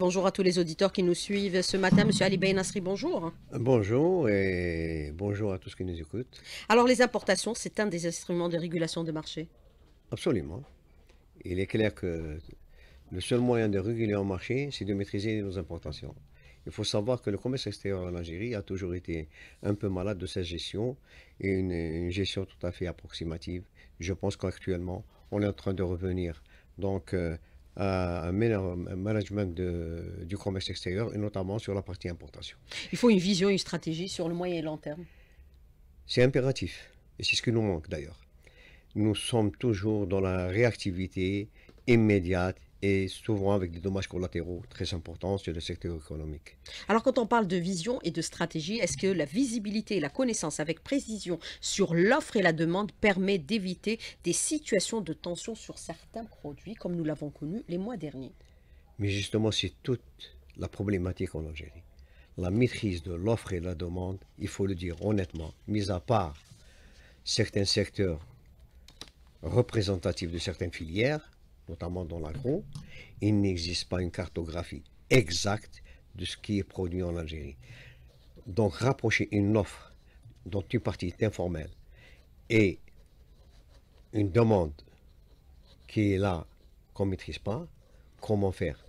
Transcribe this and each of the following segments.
Bonjour à tous les auditeurs qui nous suivent ce matin. Monsieur Ali ben Nasri, bonjour. Bonjour et bonjour à tous qui nous écoutent. Alors les importations, c'est un des instruments de régulation de marché Absolument. Il est clair que le seul moyen de réguler un marché, c'est de maîtriser nos importations. Il faut savoir que le commerce extérieur en Algérie a toujours été un peu malade de sa gestion et une, gestion tout à fait approximative. Je pense qu'actuellement, on est en train de revenir. Donc, euh, à un management du commerce extérieur et notamment sur la partie importation. Il faut une vision, une stratégie sur le moyen et long terme. C'est impératif et c'est ce qui nous manque d'ailleurs. Nous sommes toujours dans la réactivité immédiate et souvent avec des dommages collatéraux très importants sur le secteur économique. Alors quand on parle de vision et de stratégie, est-ce que la visibilité et la connaissance avec précision sur l'offre et la demande permet d'éviter des situations de tension sur certains produits comme nous l'avons connu les mois derniers Mais justement, c'est toute la problématique en Algérie. La maîtrise de l'offre et la demande, il faut le dire honnêtement, mis à part certains secteurs représentatifs de certaines filières, notamment dans l'agro, il n'existe pas une cartographie exacte de ce qui est produit en Algérie. Donc rapprocher une offre dont une partie est informelle et une demande qui est là qu'on ne maîtrise pas, comment faire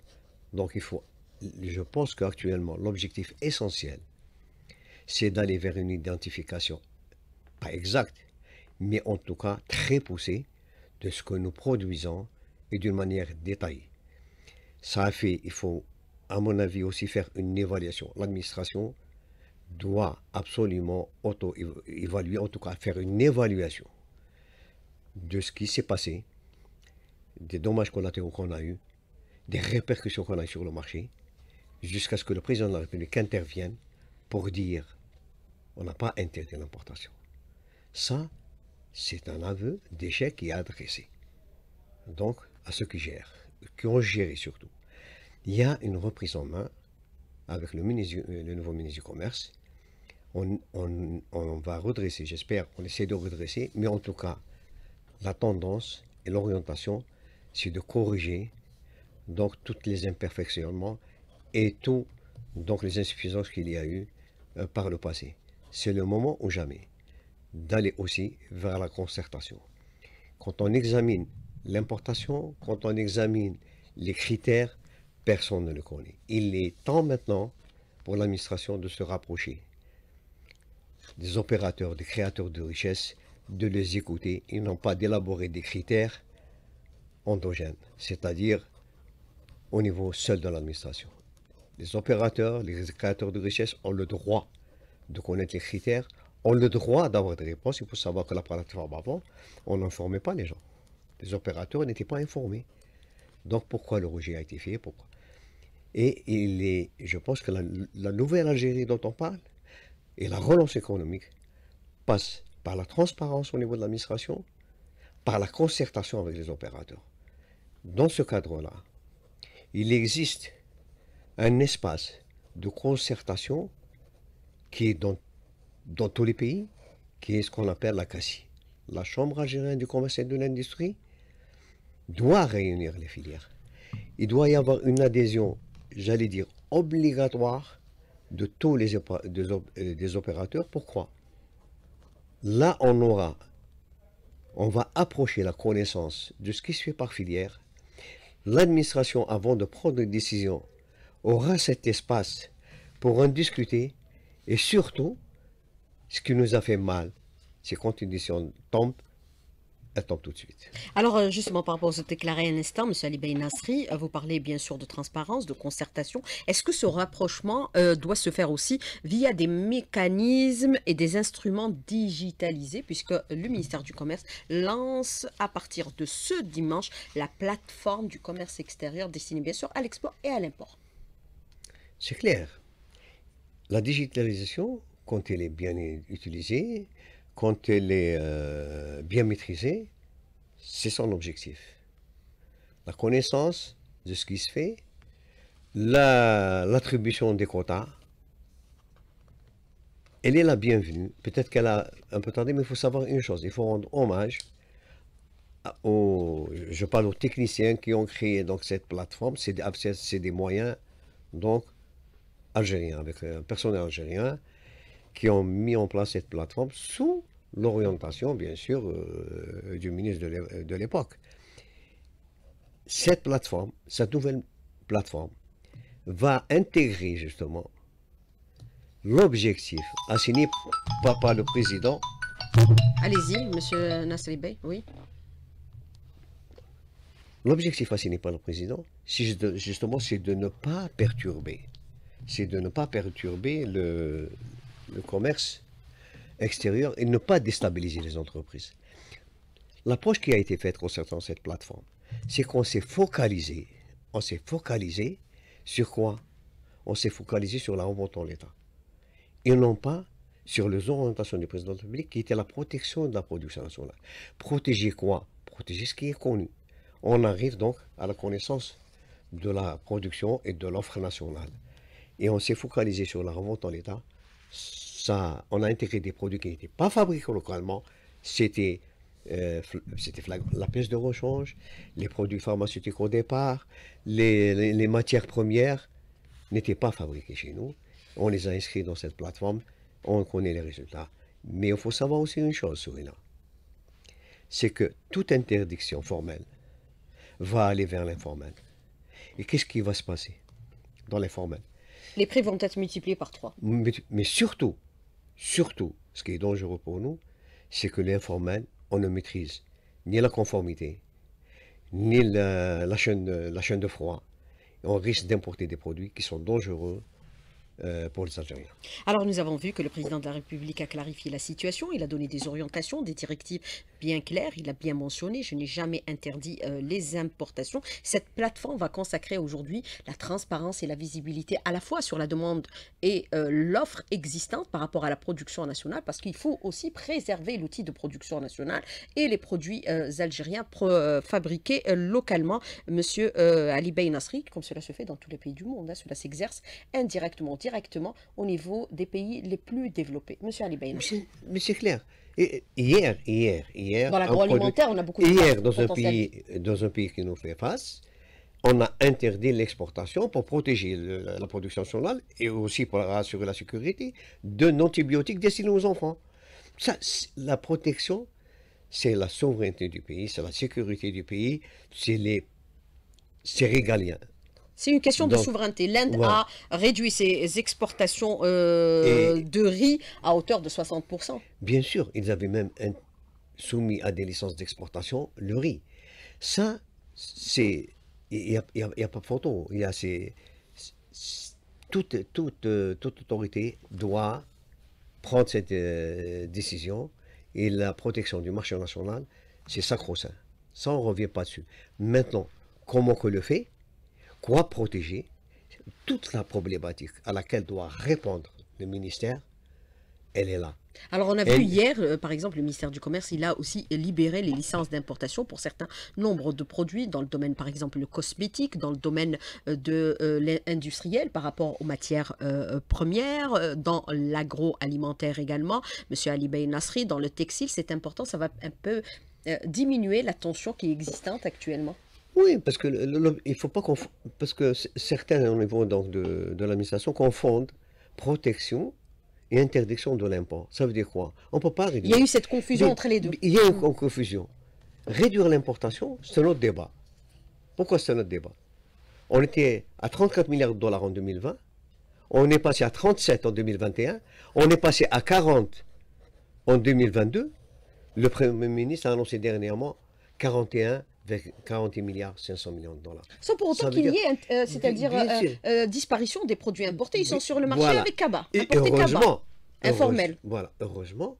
Donc il faut, je pense qu'actuellement l'objectif essentiel, c'est d'aller vers une identification, pas exacte, mais en tout cas très poussée de ce que nous produisons et d'une manière détaillée. Ça a fait, il faut, à mon avis, aussi faire une évaluation. L'administration doit absolument auto-évaluer, en tout cas faire une évaluation de ce qui s'est passé, des dommages collatéraux qu'on a eus, des répercussions qu'on a eues sur le marché, jusqu'à ce que le président de la République intervienne pour dire on n'a pas interdit l'importation. Ça, c'est un aveu d'échec qui est adressé. Donc, à ceux qui gèrent, qui ont géré surtout. Il y a une reprise en main avec le, euh, nouveau ministre du Commerce. On, va redresser, j'espère, on essaie de redresser, mais en tout cas, la tendance et l'orientation, c'est de corriger donc toutes les imperfections et tout donc les insuffisances qu'il y a eu euh, par le passé. C'est le moment ou jamais d'aller aussi vers la concertation. Quand on examine l'importation, quand on examine les critères, personne ne le connaît. Il est temps maintenant pour l'administration de se rapprocher des opérateurs, des créateurs de richesses, de les écouter Ils n'ont pas d'élaborer des critères endogènes, c'est-à-dire au niveau seul de l'administration. Les opérateurs, les créateurs de richesses ont le droit de connaître les critères, ont le droit d'avoir des réponses. Il faut savoir que la plateforme avant, on n'informait pas les gens. Les opérateurs n'étaient pas informés. Donc pourquoi le rejet a été fait pourquoi Et je pense que la, nouvelle Algérie dont on parle et la relance économique passe par la transparence au niveau de l'administration, par la concertation avec les opérateurs. Dans ce cadre-là, il existe un espace de concertation qui est dans, dans tous les pays, qui est ce qu'on appelle la CACI, la Chambre algérienne du commerce et de l'industrie, doit réunir les filières. Il doit y avoir une adhésion, j'allais dire, obligatoire de tous les euh, des, opérateurs. Pourquoi Là, on aura, on va approcher la connaissance de ce qui se fait par filière. L'administration, avant de prendre une décision, aura cet espace pour en discuter et surtout, ce qui nous a fait mal, c'est quand une décision tombe, elle tombe tout de suite. Alors, euh, justement, par rapport à ce déclaré un instant, M. Ali Ben Nasri, euh, vous parlez bien sûr de transparence, de concertation. Est-ce que ce rapprochement euh, doit se faire aussi via des mécanismes et des instruments digitalisés, puisque le ministère du Commerce lance à partir de ce dimanche la plateforme du commerce extérieur destinée bien sûr à l'export et à l'import C'est clair. La digitalisation, quand elle est bien utilisée, quand elle est bien maîtrisée, c'est son objectif. La connaissance de ce qui se fait, l'attribution des quotas, elle est la bienvenue. Peut-être qu'elle a un peu tardé, mais il faut savoir une chose, il faut rendre hommage aux, je parle aux techniciens qui ont créé donc cette plateforme, c'est des moyens donc algériens, avec un euh, personnel algérien qui ont mis en place cette plateforme sous l'orientation, bien sûr, euh, du ministre de l'époque. Cette plateforme, cette nouvelle plateforme, va intégrer justement l'objectif assigné par, par, le président. Allez-y, monsieur Nasri Bey, oui. L'objectif assigné par le président, justement, c'est de ne pas perturber. C'est de ne pas perturber le commerce extérieure et ne pas déstabiliser les entreprises. L'approche qui a été faite concernant cette plateforme, c'est qu'on s'est focalisé, on s'est focalisé sur quoi On s'est focalisé sur la remontée en l'État. Et non pas sur les orientations du président de la République qui était la protection de la production nationale. Protéger quoi Protéger ce qui est connu. On arrive donc à la connaissance de la production et de l'offre nationale. Et on s'est focalisé sur la remontée en l'État on a intégré des produits qui n'étaient pas fabriqués localement. C'était euh, c'était la pièce de rechange, les produits pharmaceutiques au départ, les, matières premières n'étaient pas fabriquées chez nous. On les a inscrits dans cette plateforme, on connaît les résultats. Mais il faut savoir aussi une chose, Sourina, c'est que toute interdiction formelle va aller vers l'informel. Et qu'est-ce qui va se passer dans l'informel Les prix vont être multipliés par trois. mais surtout, Surtout, ce qui est dangereux pour nous, c'est que l'informel, on ne maîtrise ni la conformité, ni la, chaîne, la chaîne de froid. On risque d'importer des produits qui sont dangereux euh, pour les Algériens. Alors nous avons vu que le président de la République a clarifié la situation, il a donné des orientations, des directives bien claires, il a bien mentionné, je n'ai jamais interdit euh, les importations. Cette plateforme va consacrer aujourd'hui la transparence et la visibilité à la fois sur la demande et euh, l'offre existante par rapport à la production nationale, parce qu'il faut aussi préserver l'outil de production nationale et les produits algériens fabriqués localement. Monsieur Ali Bey Nasri, comme cela se fait dans tous les pays du monde, hein, cela s'exerce indirectement directement au niveau des pays les plus développés. Monsieur Ali Monsieur, clair. hier, hier, hier... Dans l'agroalimentaire, on a beaucoup de... Hier, dans un, pays, dans un pays qui nous fait face, on a interdit l'exportation pour protéger la, production nationale et aussi pour assurer la sécurité d'un antibiotique destiné aux enfants. Ça, la protection, c'est la souveraineté du pays, c'est la sécurité du pays, c'est les... C'est régalien. C'est une question de souveraineté. L'Inde a réduit ses exportations euh, de riz à hauteur de 60%. Bien sûr, ils avaient même soumis à des licences d'exportation le riz. Ça, c'est... Il n'y a, pas de photo. Il Toute, euh, toute, autorité doit prendre cette euh, décision et la protection du marché national, c'est sacro-saint. Ça, on ne revient pas dessus. Maintenant, comment on le fait quoi protéger, toute la problématique à laquelle doit répondre le ministère, elle est là. Alors on a vu hier, euh, par exemple, le ministère du Commerce, il a aussi libéré les licences d'importation pour certains nombres de produits dans le domaine, par exemple, le cosmétique, dans le domaine euh, de euh, l'industriel par rapport aux matières premières, dans l'agroalimentaire également. Monsieur Ali Bey Nasri, dans le textile, c'est important, ça va un peu diminuer la tension qui est existante actuellement. Oui, parce que faut pas parce que certains au niveau donc de, l'administration confondent protection et interdiction de l'import. Ça veut dire quoi On ne peut pas réduire. Il y a eu cette confusion entre les deux. Il y a eu mm. une confusion. Réduire l'importation, c'est notre débat. Pourquoi c'est notre débat On était à 34 milliards de dollars en 2020, on est passé à 37 en 2021, on est passé à 40 en 2022. Le Premier ministre a annoncé dernièrement 41 avec 40 milliards 500 millions de dollars. Sans pour autant qu'il y ait, euh, c'est-à-dire euh, euh, disparition des produits importés, ils sont sur le marché avec Kaba, heureusement, informel. voilà, heureusement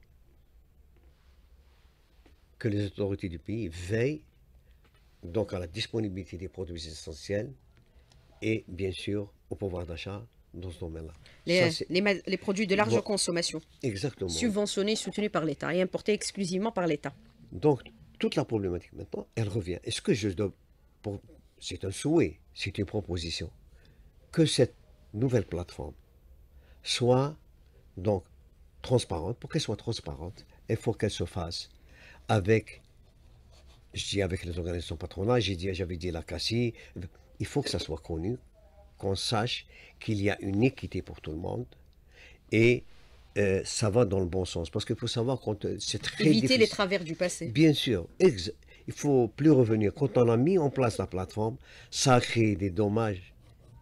que les autorités du pays veillent donc à la disponibilité des produits essentiels et bien sûr au pouvoir d'achat dans ce domaine-là. Les, produits de large consommation. Subventionnés, soutenus par l'État et importés exclusivement par l'État. Donc, toute la problématique maintenant, elle revient. Est-ce que je dois... C'est un souhait, c'est une proposition. Que cette nouvelle plateforme soit donc transparente. Pour qu'elle soit transparente, il faut qu'elle se fasse avec, je dis avec les organisations patronales, j'avais dit la Cassie. il faut que ça soit connu, qu'on sache qu'il y a une équité pour tout le monde et euh, ça va dans le bon sens. Parce qu'il faut savoir quand c'est très Éviter les travers du passé. Bien sûr. il ne faut plus revenir. Quand on a mis en place la plateforme, ça a créé des dommages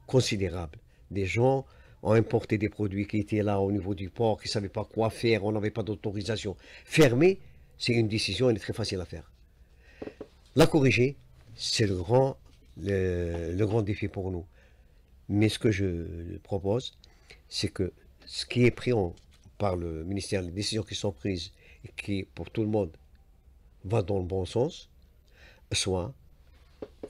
considérables. Des gens ont importé des produits qui étaient là au niveau du port, qui ne savaient pas quoi faire, on n'avait pas d'autorisation. Fermer, c'est une décision, elle est très facile à faire. La corriger, c'est le grand, le grand défi pour nous. Mais ce que je propose, c'est que ce qui est pris en par le ministère, les décisions qui sont prises et qui, pour tout le monde, va dans le bon sens, soit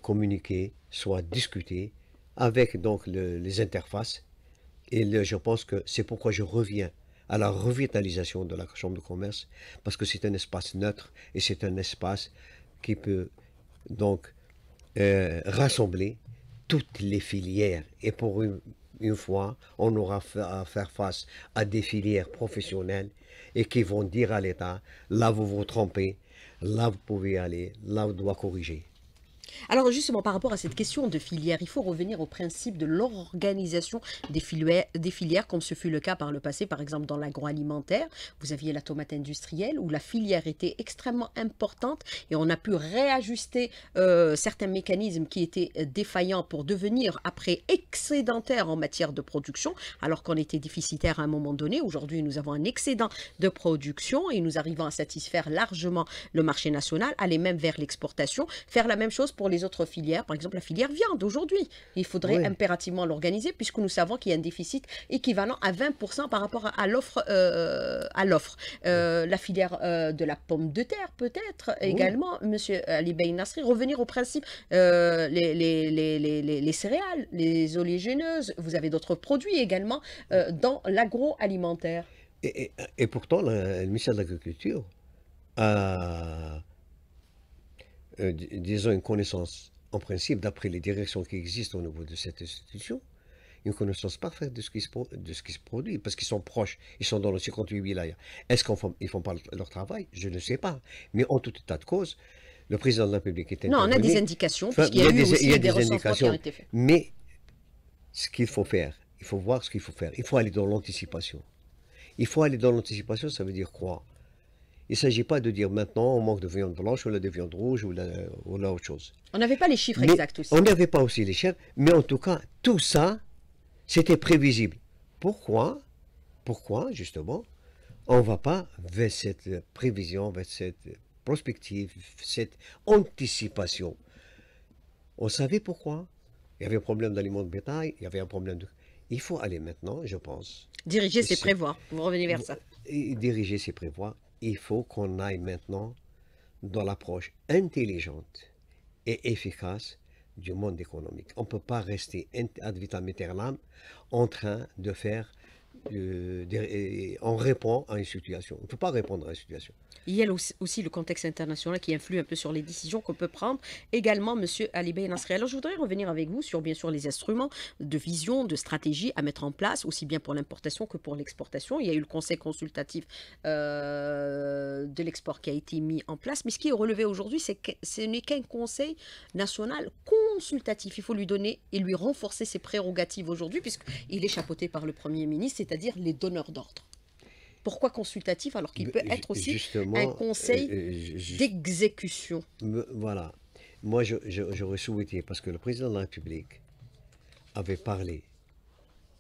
communiquer, soit discuter avec donc les interfaces. Et je pense que c'est pourquoi je reviens à la revitalisation de la Chambre de commerce, parce que c'est un espace neutre et c'est un espace qui peut donc euh, rassembler toutes les filières et pour une une fois, on aura à faire face à des filières professionnelles et qui vont dire à l'État, là vous vous trompez, là vous pouvez aller, là vous devez corriger. Alors justement, par rapport à cette question de filière, il faut revenir au principe de l'organisation des filières, comme ce fut le cas par le passé, par exemple dans l'agroalimentaire. Vous aviez la tomate industrielle, où la filière était extrêmement importante, et on a pu réajuster euh, certains mécanismes qui étaient euh, défaillants pour devenir après excédentaires en matière de production, alors qu'on était déficitaire à un moment donné. Aujourd'hui, nous avons un excédent de production et nous arrivons à satisfaire largement le marché national, aller même vers l'exportation, faire la même chose pour les autres filières, par exemple la filière viande aujourd'hui. Il faudrait impérativement l'organiser puisque nous savons qu'il y a un déficit équivalent à 20% par rapport à l'offre. Euh, euh, à l'offre. Euh, la filière de la pomme de terre peut-être également, Monsieur Ali Ben Nasri, revenir au principe, les, les, les, les, céréales, les oléagineuses, vous avez d'autres produits également dans l'agroalimentaire. Et, et, et, pourtant, le ministère de l'Agriculture a euh, disons, une connaissance, en principe, d'après les directions qui existent au niveau de cette institution, une connaissance parfaite de ce qui se, produit, parce qu'ils sont proches, ils sont dans le 58 wilayas. Est-ce qu'ils font, font pas leur travail Je ne sais pas. Mais en tout état de cause, le président de la République était... Non, on a des indications, puisqu'il y a, eu des, aussi des, indications, qui ont été faits. Mais ce qu'il faut faire, il faut voir ce qu'il faut faire. Il faut aller dans l'anticipation. Il faut aller dans l'anticipation, ça veut dire quoi il ne s'agit pas de dire maintenant on manque de viande blanche ou de viande rouge ou, la, autre chose. On n'avait pas les chiffres exacts aussi. On n'avait pas aussi les chiffres, mais en tout cas, tout ça, c'était prévisible. Pourquoi Pourquoi, justement, on ne va pas vers cette prévision, vers cette prospective, cette anticipation On savait pourquoi. Il y avait un problème d'aliments de bétail, il y avait un problème de... Il faut aller maintenant, je pense. Diriger, c'est prévoir. Vous revenez vers ça. Diriger, c'est prévoir il faut qu'on aille maintenant dans l'approche intelligente et efficace du monde économique. On ne peut pas rester ad vitam aeternam en train de faire... Euh, on répond à une situation. On ne peut pas répondre à une situation. Il y a aussi le contexte international qui influe un peu sur les décisions qu'on peut prendre. Également, M. Ali Nasri. Alors, je voudrais revenir avec vous sur, bien sûr, les instruments de vision, de stratégie à mettre en place, aussi bien pour l'importation que pour l'exportation. Il y a eu le conseil consultatif euh, de l'export qui a été mis en place. Mais ce qui est relevé aujourd'hui, c'est que ce n'est qu'un conseil national consultatif. Il faut lui donner et lui renforcer ses prérogatives aujourd'hui, puisqu'il est chapeauté par le Premier ministre, c'est-à-dire les donneurs d'ordre. Pourquoi consultatif alors qu'il peut être aussi un conseil d'exécution Voilà. Moi, j'aurais souhaité, parce que le président de la République avait parlé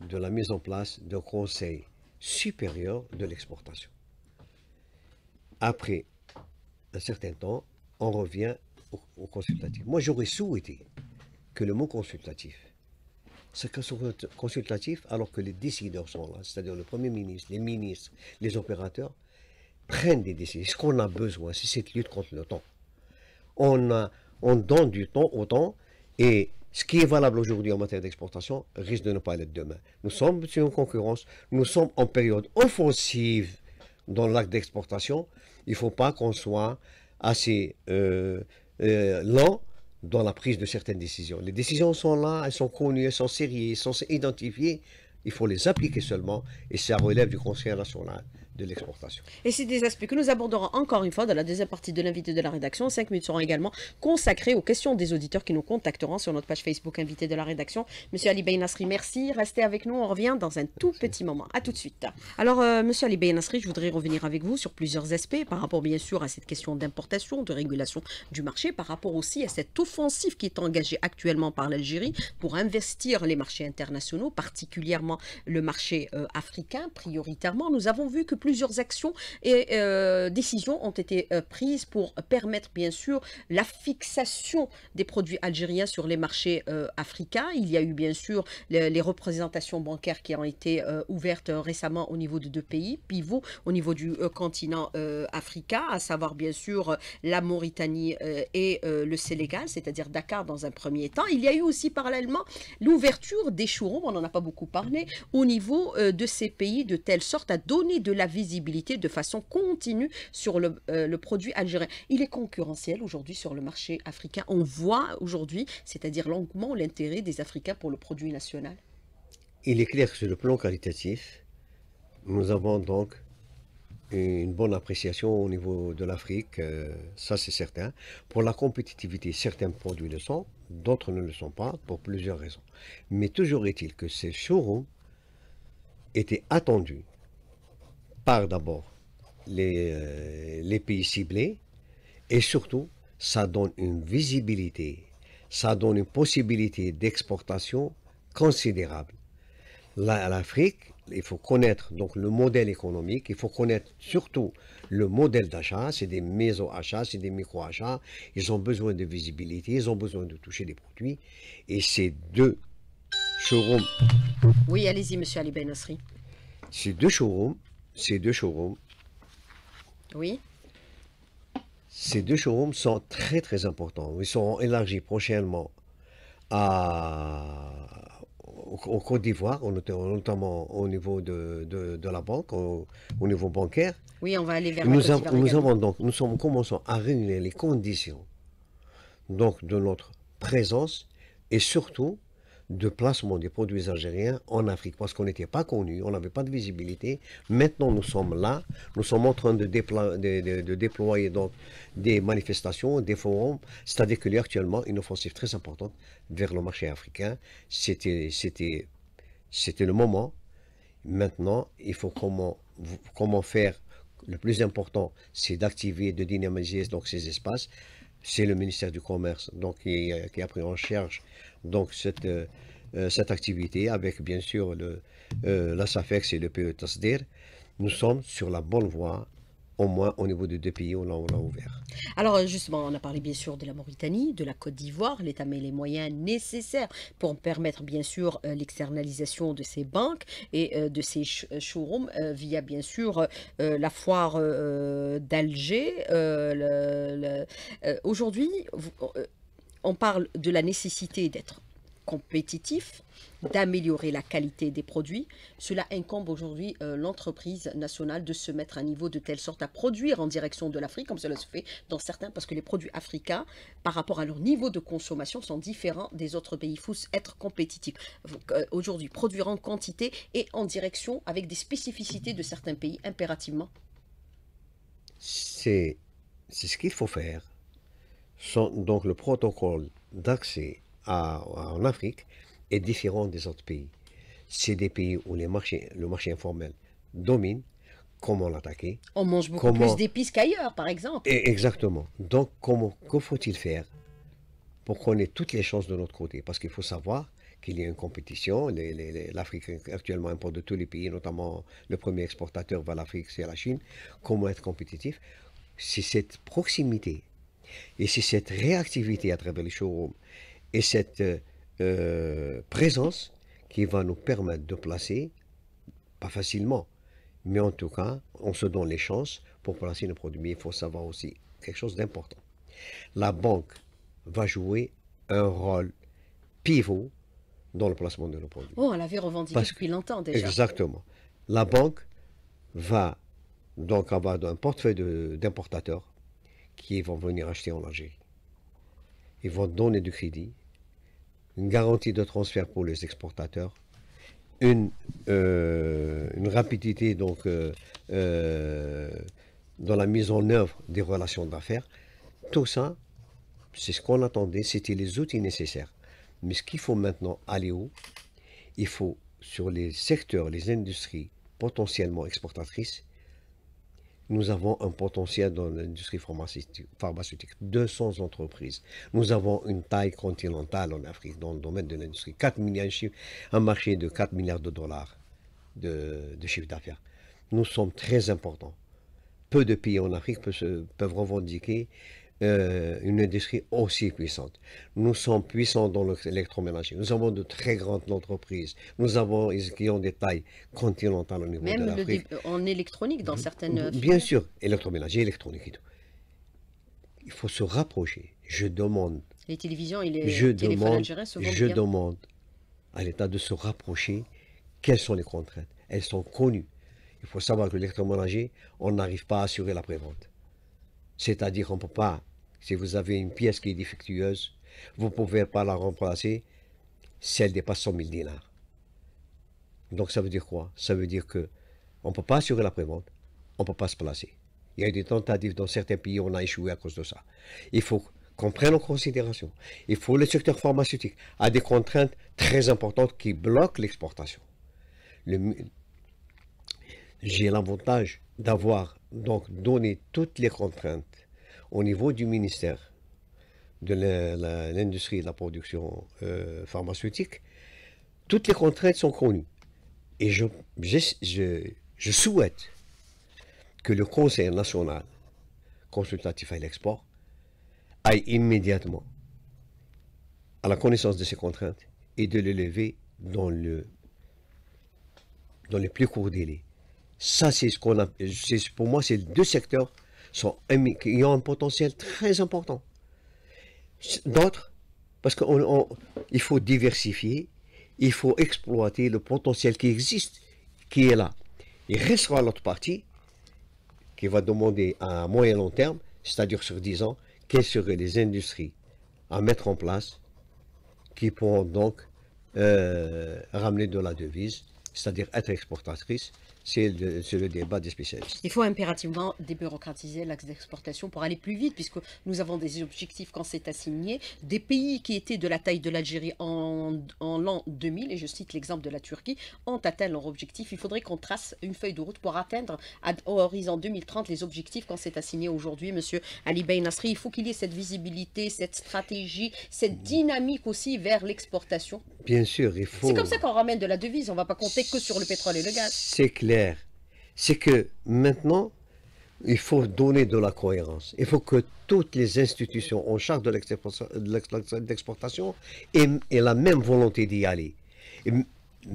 de la mise en place d'un conseil supérieur de l'exportation. Après un certain temps, on revient au, au consultatif. Moi, j'aurais souhaité que le mot consultatif c'est consultatif alors que les décideurs sont là, c'est-à-dire le Premier ministre, les ministres, les opérateurs, prennent des décisions. Ce qu'on a besoin, c'est cette lutte contre le temps. On, on donne du temps au temps et ce qui est valable aujourd'hui en matière d'exportation risque de ne pas l'être demain. Nous sommes sur une concurrence, nous sommes en période offensive dans l'acte d'exportation. Il ne faut pas qu'on soit assez euh, euh, lent dans la prise de certaines décisions. Les décisions sont là, elles sont connues, elles sont sérieuses, elles sont identifiées, il faut les appliquer seulement et ça relève du Conseil national de l'exportation. Et c'est des aspects que nous aborderons encore une fois dans la deuxième partie de l'invité de la rédaction. Cinq minutes seront également consacrées aux questions des auditeurs qui nous contacteront sur notre page Facebook invité de la rédaction. Monsieur Ali Nasri, merci. Restez avec nous. On revient dans un tout petit moment. A tout de suite. Alors, euh, monsieur Ali Nasri, je voudrais revenir avec vous sur plusieurs aspects par rapport bien sûr à cette question d'importation, de régulation du marché, par rapport aussi à cette offensive qui est engagée actuellement par l'Algérie pour investir les marchés internationaux, particulièrement Hein, le marché euh, africain prioritairement, nous avons vu que plusieurs actions et euh, décisions ont été euh, prises pour permettre bien sûr la fixation des produits algériens sur les marchés africains. Il y a eu bien sûr les, représentations bancaires qui ont été ouvertes récemment au niveau de deux pays, pivot au niveau du continent africain, à savoir bien sûr la Mauritanie et le Sénégal, c'est-à-dire Dakar dans un premier temps. Il y a eu aussi parallèlement l'ouverture des showrooms, on n'en a pas beaucoup parlé, au niveau euh, de ces pays de telle sorte à donner de la visibilité de façon continue sur euh, le, produit algérien. Il est concurrentiel aujourd'hui sur le marché africain. On voit aujourd'hui, c'est-à-dire longuement, l'intérêt des Africains pour le produit national. Il est clair que sur le plan qualitatif, nous avons donc une bonne appréciation au niveau de l'Afrique, euh, ça c'est certain. Pour la compétitivité, certains produits le sont, d'autres ne le sont pas pour plusieurs raisons. Mais toujours est-il que ces showrooms étaient attendus par d'abord les, euh, pays ciblés et surtout ça donne une visibilité, ça donne une possibilité d'exportation considérable. L'Afrique il faut connaître donc le modèle économique, il faut connaître surtout le modèle d'achat, c'est des maisons achats, c'est des micro-achats, ils ont besoin de visibilité, ils ont besoin de toucher des produits, et ces deux showrooms... Oui, allez-y, monsieur Ali Ces deux showrooms, ces deux showrooms... Oui Ces deux showrooms sont très très importants, ils seront élargis prochainement à en Côte d'Ivoire, notamment au niveau de, de, la banque, au, niveau bancaire. Oui, on va aller vers nous la Côte Nous avons donc, nous sommes commençons à réunir les conditions donc de notre présence et surtout de placement des produits algériens en Afrique parce qu'on n'était pas connu, on n'avait pas de visibilité. Maintenant, nous sommes là, nous sommes en train de, déployer donc des manifestations, des forums, c'est-à-dire qu'il y a actuellement une offensive très importante vers le marché africain. C'était le moment. Maintenant, il faut comment, comment faire. Le plus important, c'est d'activer, de dynamiser donc ces espaces c'est le ministère du Commerce donc, qui, euh, a pris en charge donc, cette, euh, euh, cette activité avec bien sûr le, et le PE TASDIR. Nous sommes sur la bonne voie au moins au niveau des deux pays, on l'a ouvert. Alors euh, justement, on a parlé bien sûr de la Mauritanie, de la Côte d'Ivoire. L'État met les moyens nécessaires pour permettre bien sûr euh, l'externalisation de ces banques et euh, de ses showrooms via bien sûr la foire d'Alger. Aujourd'hui, on parle de la nécessité d'être compétitif, d'améliorer la qualité des produits. Cela incombe aujourd'hui à euh, l'entreprise nationale de se mettre à niveau de telle sorte à produire en direction de l'Afrique, comme cela se fait dans certains, parce que les produits africains, par rapport à leur niveau de consommation, sont différents des autres pays. Il faut être compétitif. Euh, aujourd'hui, produire en quantité et en direction avec des spécificités de certains pays, impérativement. C'est ce qu'il faut faire. donc le protocole d'accès en Afrique est différent des autres pays. C'est des pays où les marchés, le marché informel domine, comment l'attaquer. On mange beaucoup plus d'épices qu'ailleurs, par exemple. Et exactement. Donc, comment, que faut-il faire pour qu'on ait toutes les chances de notre côté Parce qu'il faut savoir qu'il y a une compétition. L'Afrique actuellement importe de tous les pays, notamment le premier exportateur vers l'Afrique, c'est la Chine. Comment être compétitif C'est cette proximité et si cette réactivité à travers les showrooms et cette euh, euh, présence qui va nous permettre de placer, pas facilement, mais en tout cas, on se donne les chances pour placer nos produits. Mais il faut savoir aussi quelque chose d'important. La banque va jouer un rôle pivot dans le placement de nos produits. Oh, elle avait revendiqué Parce depuis longtemps déjà. Exactement. La banque va donc avoir un portefeuille d'importateurs qui vont venir acheter en Algérie. Ils vont donner du crédit, une garantie de transfert pour les exportateurs, une, euh, rapidité donc, euh, euh, dans la mise en œuvre des relations d'affaires. Tout ça, c'est ce qu'on attendait, c'était les outils nécessaires. Mais ce qu'il faut maintenant aller où Il faut, sur les secteurs, les industries potentiellement exportatrices, nous avons un potentiel dans l'industrie pharmaceutique, 200 entreprises. Nous avons une taille continentale en Afrique dans le domaine de l'industrie, 4 milliards de chiffres, un marché de 4 milliards de dollars de, de chiffre d'affaires. Nous sommes très importants. Peu de pays en Afrique peuvent revendiquer euh, une industrie aussi puissante. Nous sommes puissants dans l'électroménager. Nous avons de très grandes entreprises. Nous avons qui ont des tailles continentales au niveau Même de l'Afrique. Même en électronique dans mhm. certaines... Bien sûr, électroménager, électronique et tout. Il faut se rapprocher. Je demande... Les télévisions et les je téléphones Je demande à l'État de se rapprocher. Quelles sont les contraintes Elles sont connues. Il faut savoir que l'électroménager, on n'arrive pas à assurer la prévente. C'est-à-dire qu'on ne peut pas, si vous avez une pièce qui est défectueuse, vous ne pouvez pas la remplacer celle elle dépasse 100 000 dinars. Donc ça veut dire quoi Ça veut dire que on ne peut pas assurer la prévente, on ne peut pas se placer. Il y a eu des tentatives dans certains pays, on a échoué à cause de ça. Il faut qu'on prenne en considération. Il faut le secteur pharmaceutique a des contraintes très importantes qui bloquent l'exportation. j'ai l'avantage d'avoir donc donné toutes les contraintes au niveau du ministère de l'industrie et de la production euh, pharmaceutique, toutes les contraintes sont connues. Et je, souhaite que le Conseil national consultatif à l'export aille immédiatement à la connaissance de ces contraintes et de les lever dans le, dans les plus court délai. Ça, c'est ce qu'on a. Pour moi, ces deux secteurs sont, qui ont un potentiel très important. D'autres, parce qu'il faut diversifier, il faut exploiter le potentiel qui existe, qui est là. Il restera l'autre partie qui va demander à moyen long terme, c'est-à-dire sur 10 ans, quelles seraient les industries à mettre en place qui pourront donc euh, ramener de la devise, c'est-à-dire être exportatrices, c'est le, débat des spécialistes. Il faut impérativement débureaucratiser l'axe d'exportation pour aller plus vite, puisque nous avons des objectifs quand c'est assigné. Des pays qui étaient de la taille de l'Algérie en, en l'an 2000, et je cite l'exemple de la Turquie, ont atteint leur objectif. Il faudrait qu'on trace une feuille de route pour atteindre à horizon 2030 les objectifs quand c'est assigné aujourd'hui, Monsieur Ali ben Nasri. Il faut qu'il y ait cette visibilité, cette stratégie, cette dynamique aussi vers l'exportation. Bien sûr, il faut... C'est comme ça qu'on ramène de la devise, on ne va pas compter que sur le pétrole et le gaz. C'est clair c'est que maintenant, il faut donner de la cohérence. Il faut que toutes les institutions en charge de l'exportation aient, la même volonté d'y aller.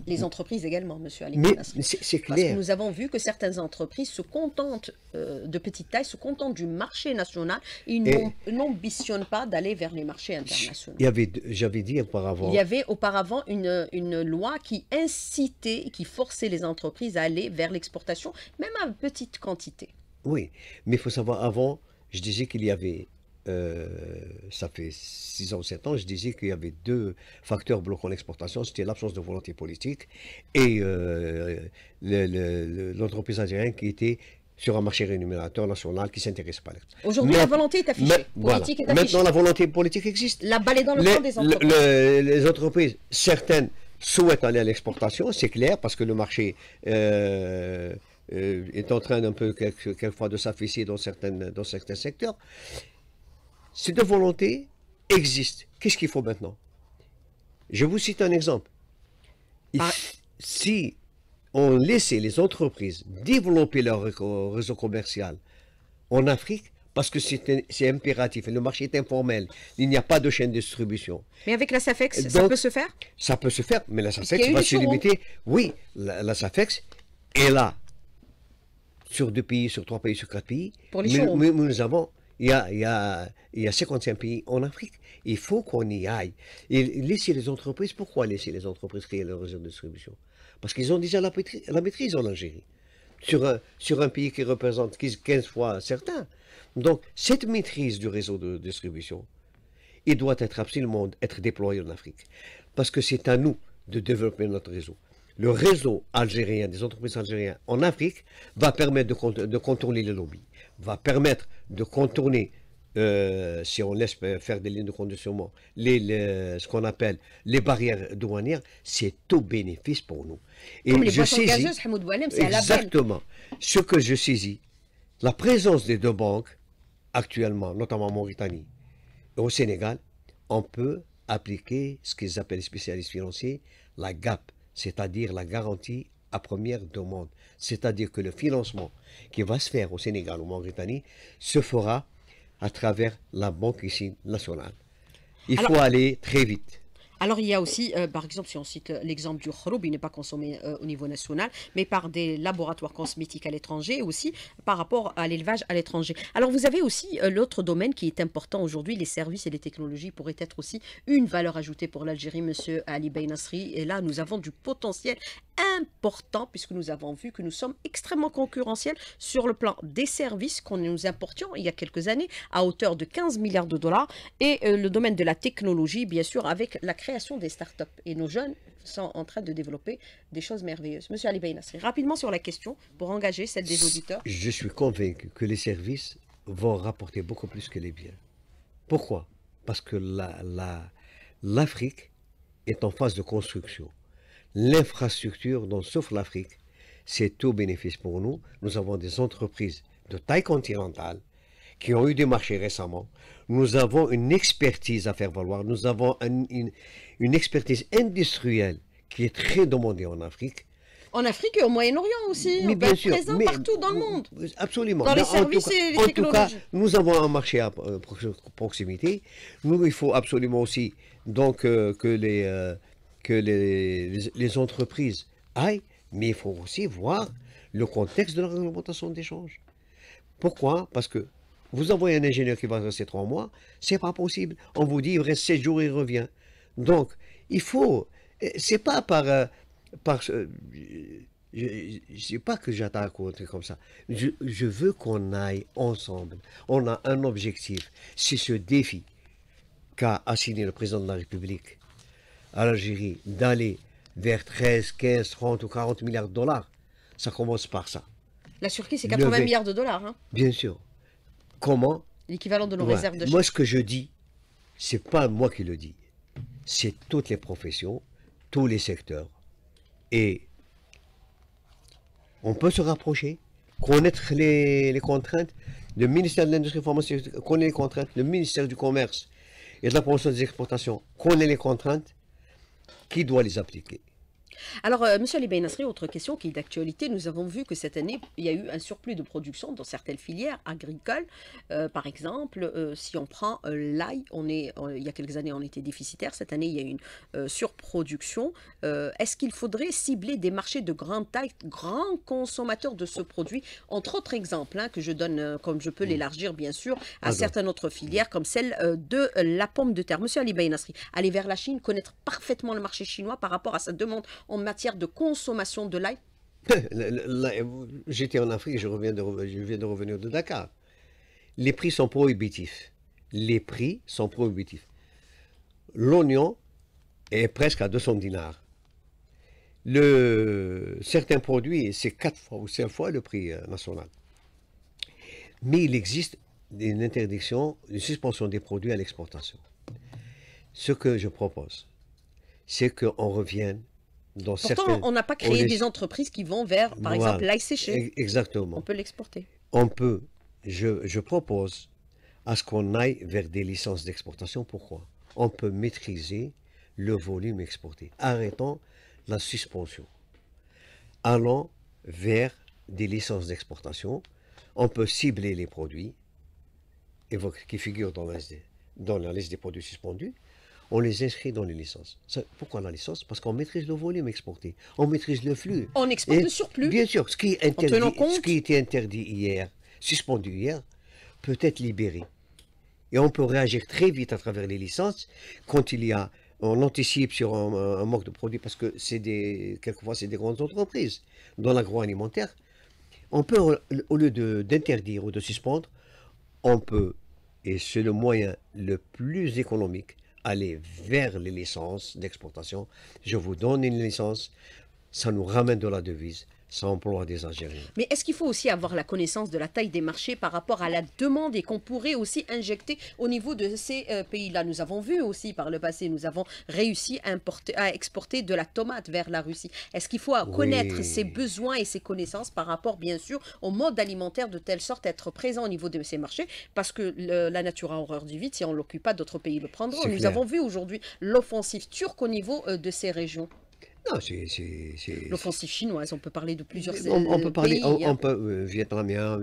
Les mm. entreprises également, monsieur Ali. Mais c'est clair. Parce que nous avons vu que certaines entreprises se contentent euh, de petite taille, se contentent du marché national Ils n'ambitionnent pas d'aller vers les marchés internationaux. J'avais dit auparavant. Il y avait auparavant une, une, loi qui incitait, qui forçait les entreprises à aller vers l'exportation, même à petite quantité. Oui, mais il faut savoir, avant, je disais qu'il y avait euh, ça fait 6 ans, 7 ans, je disais qu'il y avait deux facteurs bloquant l'exportation, c'était l'absence de volonté politique et euh, l'entreprise le, algérienne qui était sur un marché rémunérateur national qui s'intéresse pas à Aujourd'hui, la volonté est affichée. politique est affichée. Maintenant, la volonté politique existe. La balle est dans le les, camp des entreprises. certaines souhaitent aller à l'exportation, c'est clair, parce que le marché... Euh, est en train d'un peu quelquefois de s'afficher dans, dans certains secteurs. Ces deux volontés existent. Qu'est-ce qu'il faut maintenant Je vous cite un exemple. Ah. Si on laissait les entreprises développer leur réseau commercial en Afrique, parce que c'est impératif, le marché est informel, il n'y a pas de chaîne de distribution. Mais avec la SAFEX, ça peut se faire Ça peut se faire, mais la SAFEX va se limiter. Oui, la, SAFEX est là, sur deux pays, sur trois pays, sur quatre pays. Pour mais nous avons il y a, il y 55 pays en Afrique. Il faut qu'on y aille. Et laisser les entreprises, pourquoi laisser les entreprises créer leur réseau de distribution Parce qu'ils ont déjà la, maîtrise en Algérie. Sur un, sur un, pays qui représente 15 fois certains. Donc, cette maîtrise du réseau de distribution, il doit être absolument être déployé en Afrique. Parce que c'est à nous de développer notre réseau. Le réseau algérien, des entreprises algériennes en Afrique, va permettre de, de contourner les lobbies va permettre de contourner, euh, si on laisse euh, faire des lignes de conditionnement, ce qu'on appelle les barrières douanières, c'est au bénéfice pour nous. Et je saisis, Exactement. Ce que je saisis, la présence des deux banques, actuellement, notamment en Mauritanie et au Sénégal, on peut appliquer ce qu'ils appellent les spécialistes financiers, la GAP, c'est-à-dire la garantie à première demande. C'est-à-dire que le financement qui va se faire au Sénégal ou en Mauritanie se fera à travers la Banque ici nationale. Il faut aller très vite. Alors il y a aussi, euh, par exemple, si on cite euh, l'exemple du khroub, il n'est pas consommé euh, au niveau national, mais par des laboratoires cosmétiques à l'étranger aussi par rapport à l'élevage à l'étranger. Alors vous avez aussi l'autre domaine qui est important aujourd'hui, les services et les technologies pourraient être aussi une valeur ajoutée pour l'Algérie, Monsieur Ali Beynasri. Et là, nous avons du potentiel important puisque nous avons vu que nous sommes extrêmement concurrentiels sur le plan des services qu'on nous importions il y a quelques années à hauteur de 15 milliards de dollars et euh, le domaine de la technologie, bien sûr, avec la création des startups. Et nos jeunes sont en train de développer des choses merveilleuses. Monsieur Ali Beynasri, rapidement sur la question pour engager celle des auditeurs. Je suis convaincu que les services vont rapporter beaucoup plus que les biens. Pourquoi Parce que l'Afrique la, est en phase de construction l'infrastructure dont souffre l'Afrique. C'est tout bénéfice pour nous. Nous avons des entreprises de taille continentale qui ont eu des marchés récemment. Nous avons une expertise à faire valoir. Nous avons une, expertise industrielle qui est très demandée en Afrique. En Afrique et au Moyen-Orient aussi. Mais on bien présent partout dans le monde. Absolument. Dans les services en tout et les technologies. nous avons un marché à euh, proximité. Nous, il faut absolument aussi donc euh, que les, euh, que les, entreprises aillent, mais il faut aussi voir le contexte de la réglementation d'échange. Pourquoi Parce que vous envoyez un ingénieur qui va rester trois mois, c'est pas possible. On vous dit il reste sept jours il revient. Donc, il faut. Eh, c'est pas par. Euh, par euh, je ne sais pas que j'attaque ou truc comme ça. Je, je veux qu'on aille ensemble. On a un objectif. C'est ce défi qu'a assigné le président de la République à l'Algérie d'aller vers 13, 15, 30 ou 40 milliards de dollars, ça commence par ça. La Turquie, c'est 80 milliards de dollars. Hein. Bien sûr. Comment L'équivalent de nos réserves de Moi, ce que je dis, c'est pas moi qui le dis. C'est toutes les professions, tous les secteurs. Et on peut se rapprocher, connaître les, contraintes. Le ministère de l'Industrie pharmaceutique connaît les contraintes. Le ministère du Commerce et de la promotion des exportations connaît les contraintes. Qui doit les appliquer alors, M. Euh, Monsieur autre question qui est d'actualité. Nous avons vu que cette année, il y a eu un surplus de production dans certaines filières agricoles. Euh, par exemple, euh, si on prend l'ail, on est, il y a quelques années, on était déficitaire. Cette année, il y a une surproduction. Est-ce qu'il faudrait cibler des marchés de grande taille, grands consommateurs de ce produit Entre autres exemples, hein, que je donne, comme je peux l'élargir, bien sûr, à certaines autres filières, comme celle de la pomme de terre. Monsieur Ali aller vers la Chine, connaître parfaitement le marché chinois par rapport à sa demande en matière de consommation de l'ail J'étais en Afrique, je, reviens de, je viens de revenir de Dakar. Les prix sont prohibitifs. Les prix sont prohibitifs. L'oignon est presque à 200 dinars. Le, certains produits, c'est 4 fois ou 5 fois le prix euh, national. Mais il existe une interdiction, une suspension des produits à l'exportation. Ce que je propose, c'est qu'on revienne Pourtant, on n'a pas créé des entreprises qui vont vers, par exemple, l'ail séché. Exactement. On peut l'exporter. On peut. Je, propose à ce qu'on aille vers des licences d'exportation. Pourquoi On peut maîtriser le volume exporté. Arrêtons la suspension. Allons vers des licences d'exportation. On peut cibler les produits qui figurent dans la liste des produits suspendus on les inscrit dans les licences. Pourquoi la licence Parce qu'on maîtrise le volume exporté, on maîtrise le flux. On exporte le surplus. Bien sûr, ce qui, était interdit hier, suspendu hier, peut être libéré. Et on peut réagir très vite à travers les licences quand il y a on anticipe sur un, manque de produits parce que c'est des quelquefois c'est des grandes entreprises dans l'agroalimentaire. On peut au lieu d'interdire ou de suspendre, on peut et c'est le moyen le plus économique aller vers les licences d'exportation. Je vous donne une licence, ça nous ramène de la devise, ça emploie des Algériens. Mais est-ce qu'il faut aussi avoir la connaissance de la taille des marchés par rapport à la demande et qu'on pourrait aussi injecter au niveau de ces euh, pays-là Nous avons vu aussi par le passé, nous avons réussi à, exporter de la tomate vers la Russie. Est-ce qu'il faut connaître ses besoins et ses connaissances par rapport, bien sûr, au mode alimentaire de telle sorte être présent au niveau de ces marchés Parce que la nature a horreur du vide, si on ne l'occupe pas, d'autres pays le prendront. Nous avons vu aujourd'hui l'offensive turque au niveau euh, de ces régions. L'offensive chinoise, on peut parler de plusieurs on, on peut parler, pays. Euh,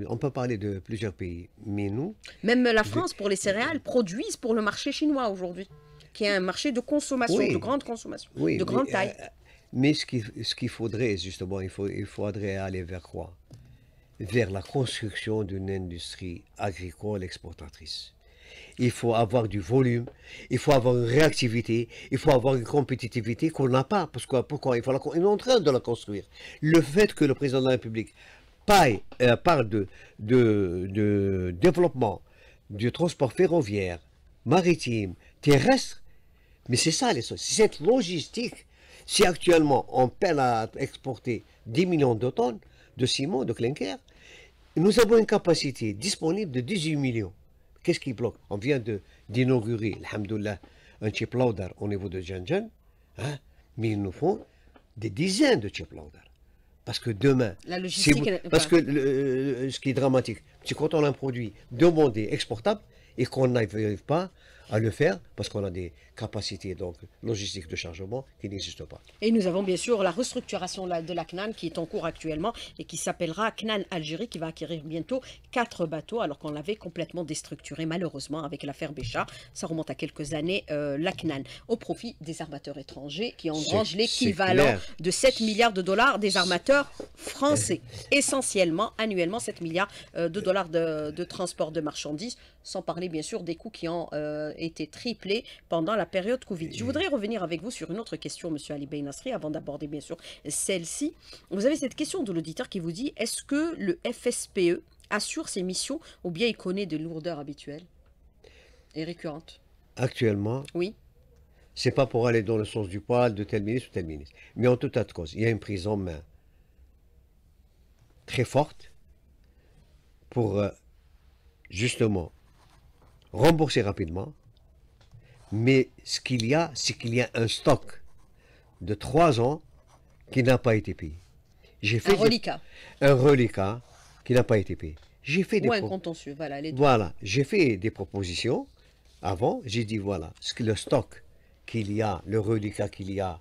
on, peut, parler de plusieurs pays, mais nous... Même la France, pour les céréales, produisent pour le marché chinois aujourd'hui, qui est un marché de consommation, de grande consommation, de grande taille. Euh, mais ce, qu'il faudrait, justement, il, faut, il faudrait aller vers quoi Vers la construction d'une industrie agricole exportatrice il faut avoir du volume, il faut avoir une réactivité, il faut avoir une compétitivité qu'on n'a pas. Parce pourquoi il faut la, On est en train de la construire. Le fait que le président de la République euh, parle de, de, développement du transport ferroviaire, maritime, terrestre, mais c'est ça les Cette logistique, si actuellement on peine à exporter 10 millions de tonnes de ciment, de clinker, nous avons une capacité disponible de 18 millions. Qu'est-ce qui bloque On vient d'inaugurer, alhamdoulilah, un chip loader au niveau de djanjan hein, mais il nous faut des dizaines de chip loaders. Parce que demain, parce que ce qui est dramatique, c'est quand on a un produit demandé, exportable, et qu'on n'arrive pas à le faire parce qu'on a des capacités donc, logistiques de chargement qui n'existent pas. Et nous avons bien sûr la restructuration de la CNAN qui est en cours actuellement et qui s'appellera CNAN Algérie qui va acquérir bientôt quatre bateaux alors qu'on l'avait complètement déstructuré malheureusement avec l'affaire Bécha. Ça remonte à quelques années, euh, la CNAN, au profit des armateurs étrangers qui engrangent l'équivalent de 7 milliards de dollars des armateurs français. Euh. Essentiellement, annuellement, 7 milliards euh, de dollars de, de transport de marchandises sans parler bien sûr des coûts qui ont euh, été triplés pendant la période Covid. Je voudrais revenir avec vous sur une autre question, Monsieur Ali Nasri, avant d'aborder bien sûr celle-ci. Vous avez cette question de l'auditeur qui vous dit, est-ce que le FSPE assure ses missions ou bien il connaît des lourdeurs habituelles et récurrentes Actuellement Oui. n'est pas pour aller dans le sens du poil de tel ministre ou tel ministre. Mais en tout cas, de cause, il y a une prise en main très forte pour euh, justement rembourser rapidement. Mais ce qu'il y a, c'est qu'il y a un stock de trois ans qui n'a pas été payé. un reliquat. Un reliquat qui n'a pas été payé. J'ai fait des contentieux, voilà. j'ai fait des propositions avant. J'ai dit voilà, ce que le stock qu'il y a, le reliquat qu'il y a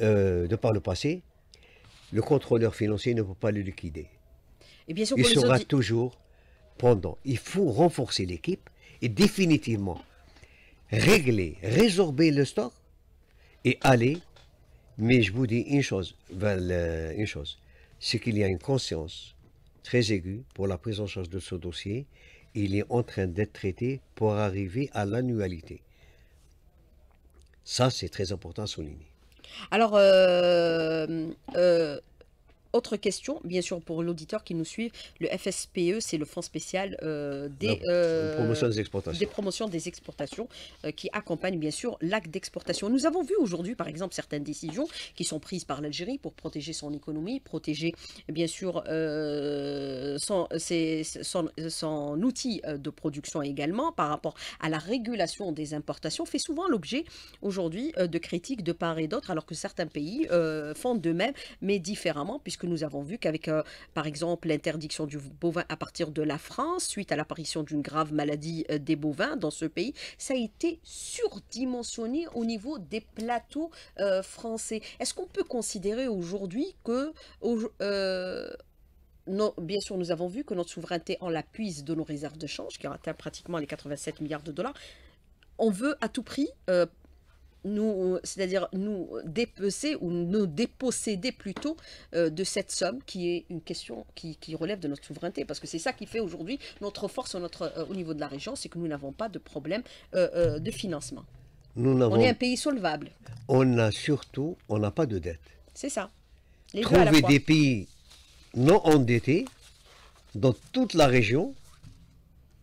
euh, de par le passé, le contrôleur financier ne peut pas le liquider. Et bien sûr, Il sera toujours Cependant, Il faut renforcer l'équipe et définitivement régler, résorber le stock et aller. Mais je vous dis une chose, euh, une chose, c'est qu'il y a une conscience très aiguë pour la prise en charge de ce dossier. Il est en train d'être traité pour arriver à l'annualité. Ça, c'est très important à souligner. Alors, euh, euh, autre question, bien sûr, pour l'auditeur qui nous suit, le FSPE, c'est le Fonds spécial euh, des, euh, des, promotions des exportations euh, qui accompagne bien sûr l'acte d'exportation. Nous avons vu aujourd'hui, par exemple, certaines décisions qui sont prises par l'Algérie pour protéger son économie, protéger bien sûr son, son, outil de production également par rapport à la régulation des importations, fait souvent l'objet aujourd'hui de critiques de part et d'autre, alors que certains pays font de même, mais différemment, puisque nous avons vu qu'avec, euh, par exemple, l'interdiction du bovin à partir de la France, suite à l'apparition d'une grave maladie euh, des bovins dans ce pays, ça a été surdimensionné au niveau des plateaux euh, français. Est-ce qu'on peut considérer aujourd'hui que... non, bien sûr, nous avons vu que notre souveraineté en la puise de nos réserves de change, qui ont atteint pratiquement les 87 milliards de dollars, on veut à tout prix nous, euh, c'est-à-dire nous dépecer ou nous déposséder plutôt euh, de cette somme qui est une question qui, relève de notre souveraineté parce que c'est ça qui fait aujourd'hui notre force au, euh, niveau de la région, c'est que nous n'avons pas de problème de financement. Nous on est un pays solvable. On a surtout, on n'a pas de dette. C'est ça. Trouver des pays non endettés dans toute la région,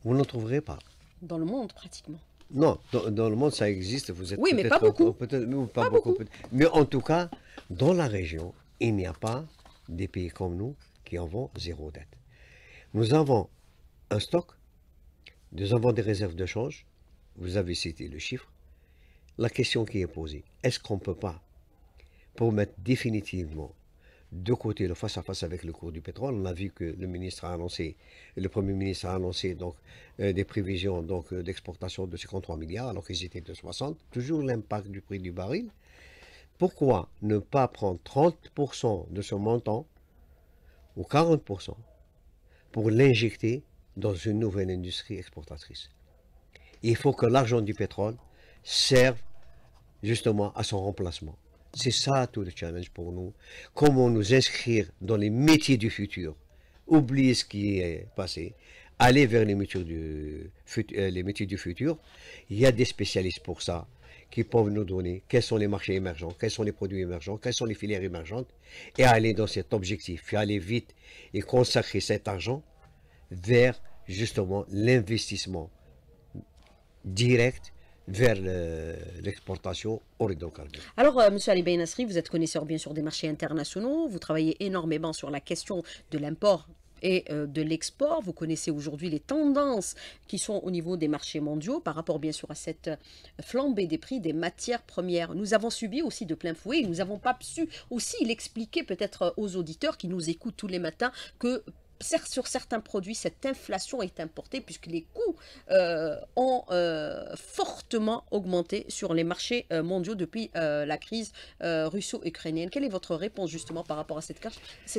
vous n'en trouverez pas. Dans le monde pratiquement. Non, dans, le monde, ça existe. Vous êtes oui, mais beaucoup. Peut-être, pas, beaucoup. Mais en tout cas, dans la région, il n'y a pas des pays comme nous qui en zéro dette. Nous avons un stock, nous avons des réserves de change, vous avez cité le chiffre. La question qui est posée, est-ce qu'on ne peut pas, pour mettre définitivement deux côtés, le face-à-face avec le cours du pétrole. On a vu que le ministre a annoncé, le Premier ministre a annoncé donc, euh, des prévisions donc, euh, d'exportation de 53 milliards, alors qu'ils étaient de 60. Toujours l'impact du prix du baril. Pourquoi ne pas prendre 30% de ce montant ou 40% pour l'injecter dans une nouvelle industrie exportatrice Il faut que l'argent du pétrole serve justement à son remplacement. C'est ça tout le challenge pour nous. Comment nous inscrire dans les métiers du futur. Oublier ce qui est passé. Aller vers euh, les métiers du, futur. Il y a des spécialistes pour ça qui peuvent nous donner quels sont les marchés émergents, quels sont les produits émergents, quelles sont les filières émergentes, et aller dans cet objectif, aller vite et consacrer cet argent vers justement l'investissement direct vers l'exportation hors Alors, euh, Monsieur Ali Benasri, vous êtes connaisseur bien sûr des marchés internationaux, vous travaillez énormément sur la question de l'import et euh, de l'export. Vous connaissez aujourd'hui les tendances qui sont au niveau des marchés mondiaux par rapport bien sûr à cette euh, flambée des prix des matières premières. Nous avons subi aussi de plein fouet, nous n'avons pas su aussi l'expliquer peut-être aux auditeurs qui nous écoutent tous les matins que sur certains produits, cette inflation est importée puisque les coûts euh, ont euh, fortement augmenté sur les marchés euh, mondiaux depuis la crise russo-ukrainienne. Quelle est votre réponse justement par rapport à cette,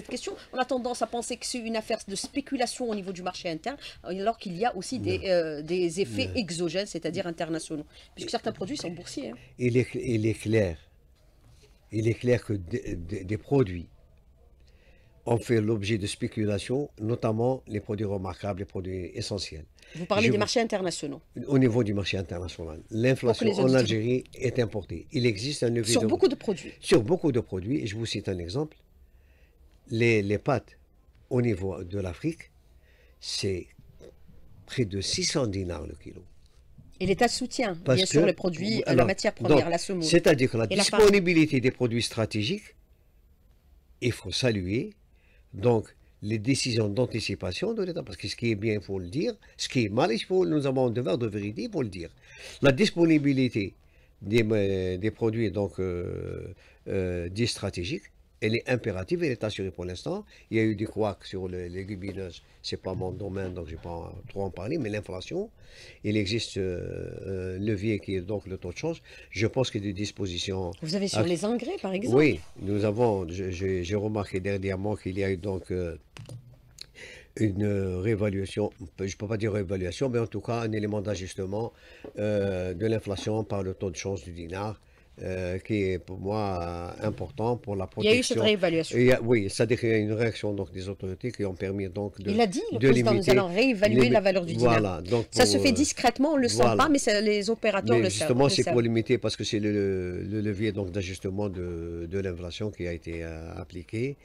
question On a tendance à penser que c'est une affaire de spéculation au niveau du marché interne, alors qu'il y a aussi des, effets exogènes, c'est-à-dire internationaux, puisque certains produits sont boursiers. Hein. Il, est, clair, clair que des produits ont fait l'objet de spéculations, notamment les produits remarquables, les produits essentiels. Vous parlez des marchés internationaux. Au niveau du marché international, l'inflation en Algérie est importée. Il existe un levier Sur beaucoup de produits. Sur beaucoup de produits. Et je vous cite un exemple. Les, les pâtes au niveau de l'Afrique, c'est près de 600 dinars le kilo. Et l'État soutient, bien sûr, les produits, euh, la matière première, la semoule. C'est-à-dire que la disponibilité des produits stratégiques, il faut saluer donc, les décisions d'anticipation de l'État, parce que ce qui est bien, il faut le dire, ce qui est mal, il faut, nous avons un devoir de vérité, pour le dire. La disponibilité des, euh, produits donc, euh, euh stratégiques, elle est impérative, elle est assurée pour l'instant. Il y a eu des croix sur les légumineuses, n'est pas mon domaine, donc je ne vais pas trop en parler, mais l'inflation, il existe euh, levier qui est donc le taux de change. Je pense que des dispositions... Vous avez sur les engrais, par exemple Oui, nous avons, j'ai remarqué dernièrement qu'il y a eu donc... Euh, une réévaluation, je ne peux pas dire réévaluation, mais en tout cas un élément d'ajustement euh, de l'inflation par le taux de change du dinar euh, qui est pour moi euh, important pour la protection. Il y a eu cette réévaluation. oui, ça à dire une réaction donc, des autorités qui ont permis donc de Il a dit, le président, nous allons réévaluer la valeur du dinar. donc ça se fait euh, discrètement, on ne le sent pas, mais les opérateurs le savent. Justement, c'est pour limiter parce que c'est le, levier donc d'ajustement de, l'inflation qui a été appliqué.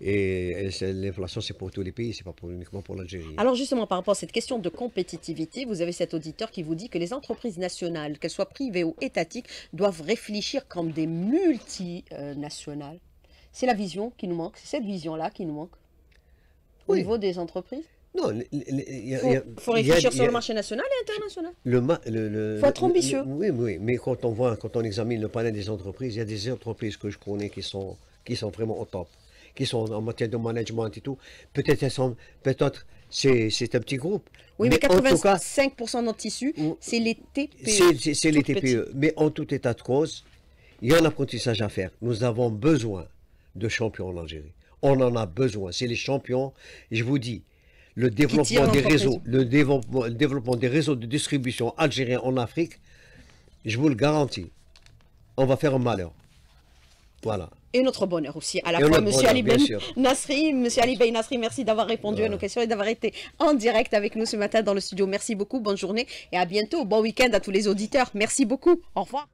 Et, l'inflation, c'est pour tous les pays, c'est pas uniquement pour l'Algérie. Alors justement, par rapport à cette question de compétitivité, vous avez cet auditeur qui vous dit que les entreprises nationales, qu'elles soient privées ou étatiques, doivent réfléchir comme des multinationales. C'est la vision qui nous manque, c'est cette vision-là qui nous manque au niveau des entreprises. Non, il faut, réfléchir sur le marché national et international. Le, le, le faut être ambitieux. oui, oui, mais quand on voit, quand on examine le panel des entreprises, il y a des entreprises que je connais qui sont, qui sont vraiment au top, qui sont en matière de management et tout. Peut-être elles sont, peut-être c'est un petit groupe. Oui, mais, 85% de notre tissu, c'est les TPE. C'est les TPE. E. Mais en tout état de cause, il y a un apprentissage à faire. Nous avons besoin de champions en Algérie. On en a besoin. C'est les champions. Je vous dis, le développement des réseaux, le développement, le développement des réseaux de distribution algériens en Afrique, je vous le garantis, on va faire un malheur. Voilà et notre bonheur aussi. À la Ali Ben Nasri, Monsieur Ali Ben Nasri, merci d'avoir répondu à nos questions et d'avoir été en direct avec nous ce matin dans le studio. Merci beaucoup, bonne journée et à bientôt. Bon week-end à tous les auditeurs. Merci beaucoup. Au revoir.